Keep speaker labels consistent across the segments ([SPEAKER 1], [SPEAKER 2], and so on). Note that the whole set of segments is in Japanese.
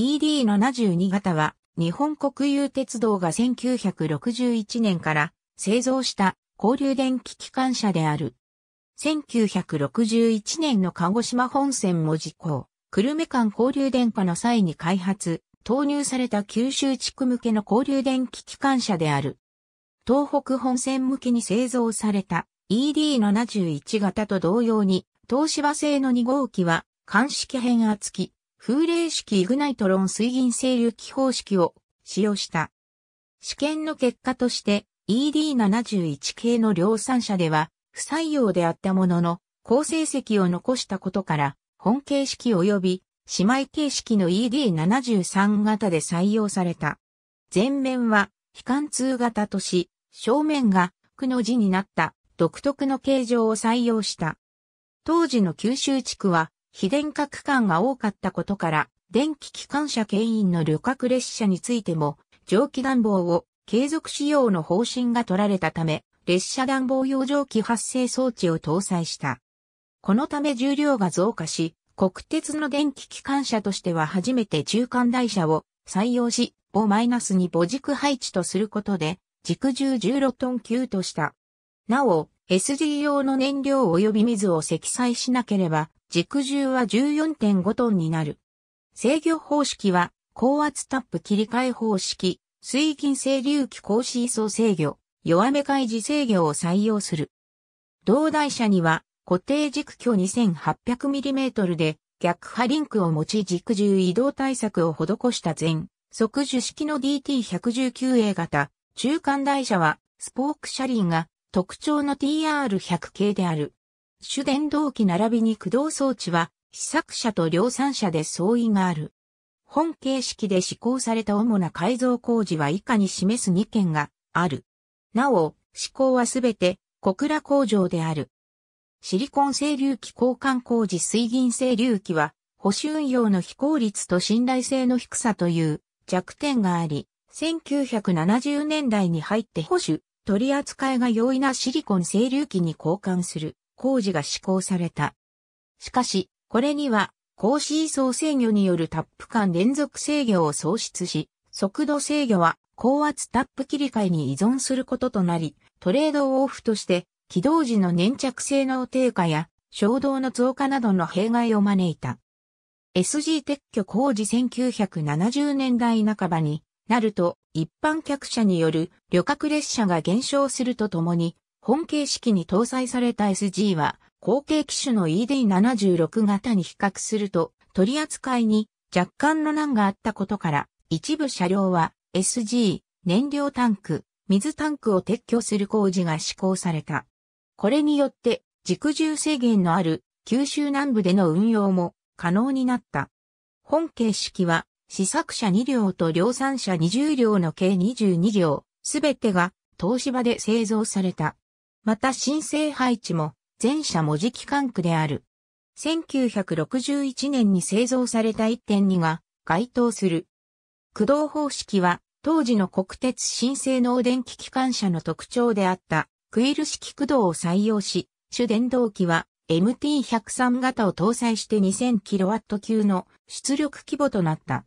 [SPEAKER 1] ED72 型は日本国有鉄道が1961年から製造した交流電気機関車である。1961年の鹿児島本線も事港、久留米間交流電化の際に開発、投入された九州地区向けの交流電気機関車である。東北本線向けに製造された ED71 型と同様に、東芝製の2号機は、鑑識変圧器、風冷式イグナイトロン水銀整流器方式を使用した。試験の結果として ED71 系の量産車では不採用であったものの高成績を残したことから本形式及び姉妹形式の ED73 型で採用された。前面は非貫通型とし、正面が区の字になった独特の形状を採用した。当時の九州地区は非電化区間が多かったことから、電気機関車牽引の旅客列車についても、蒸気暖房を継続使用の方針が取られたため、列車暖房用蒸気発生装置を搭載した。このため重量が増加し、国鉄の電気機関車としては初めて中間台車を採用し、をマイナスに母軸配置とすることで、軸重16トン級とした。なお、SD 用の燃料及び水を積載しなければ軸重は14.5トンになる。制御方式は、高圧タップ切り替え方式、水銀整流器高シーソー制御、弱め開示制御を採用する。同台車には、固定軸距 2800mm で、逆波リンクを持ち軸重移動対策を施した全、即樹式の DT119A 型、中間台車は、スポーク車輪が特徴の TR100 系である。主電動機並びに駆動装置は、試作車と量産車で相違がある。本形式で施行された主な改造工事は以下に示す2件がある。なお、施行はすべて小倉工場である。シリコン整流器交換工事水銀整流器は、保守運用の非効率と信頼性の低さという弱点があり、1970年代に入って保守、取り扱いが容易なシリコン整流器に交換する。工事が施行された。しかし、これには、高ーソー制御によるタップ間連続制御を創出し、速度制御は高圧タップ切り替えに依存することとなり、トレードオフとして、起動時の粘着性能低下や衝動の増加などの弊害を招いた。SG 撤去工事1970年代半ばになると一般客車による旅客列車が減少するとともに本形式に搭載された SG は、後継機種の ED76 型に比較すると、取り扱いに若干の難があったことから、一部車両は SG、燃料タンク、水タンクを撤去する工事が施行された。これによって、軸重制限のある九州南部での運用も可能になった。本形式は、試作車2両と量産車20両の計22両、すべてが東芝で製造された。また申請配置も全車文字機関区である。1961年に製造された1.2が該当する。駆動方式は当時の国鉄新生能電気機関車の特徴であったクイル式駆動を採用し、主電動機は MT103 型を搭載して 2000kW 級の出力規模となった。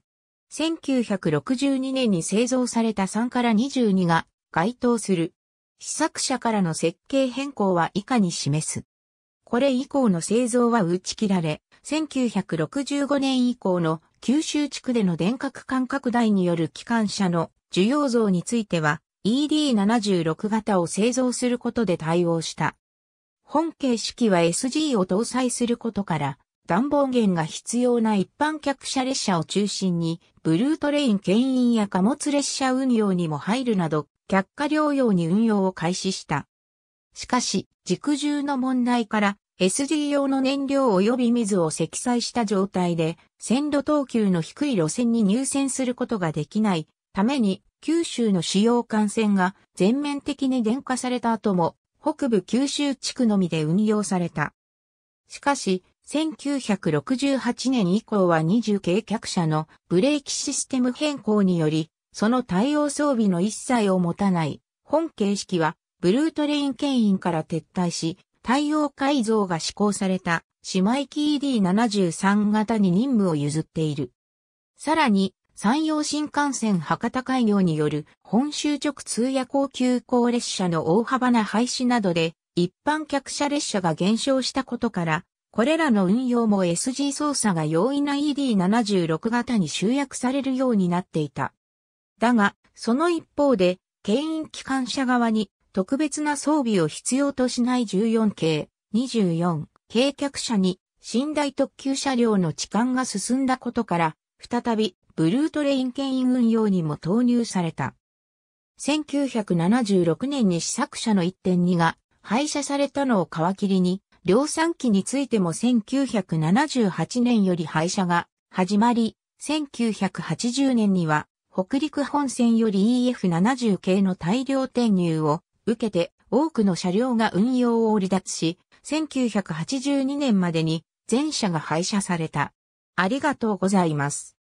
[SPEAKER 1] 1962年に製造された3から22が該当する。試作者からの設計変更は以下に示す。これ以降の製造は打ち切られ、1965年以降の九州地区での電角間拡大による機関車の需要増については ED76 型を製造することで対応した。本形式は SG を搭載することから暖房源が必要な一般客車列車を中心に、ブルートレイン牽引や貨物列車運用にも入るなど、客貨療養に運用を開始した。しかし、軸重の問題から、SD 用の燃料及び水を積載した状態で、線路等級の低い路線に入線することができないために、九州の主要幹線が全面的に電化された後も、北部九州地区のみで運用された。しかし、1968年以降は20計客車のブレーキシステム変更により、その対応装備の一切を持たない本形式はブルートレイン牽引から撤退し、対応改造が施行された姉妹機 ED73 型に任務を譲っている。さらに、山陽新幹線博多開業による本州直通夜行急行列車の大幅な廃止などで一般客車列車が減少したことからこれらの運用も SG 操作が容易な ED76 型に集約されるようになっていた。だが、その一方で、牽引機関車側に特別な装備を必要としない14系、24、軽客車に寝台特急車両の置換が進んだことから、再びブルートレイン牽引運用にも投入された。1976年に試作車の1.2が廃車されたのを皮切りに、量産機についても1978年より廃車が始まり、1980年には北陸本線より EF70 系の大量転入を受けて多くの車両が運用を離脱し、1982年までに全車が廃車された。ありがとうございます。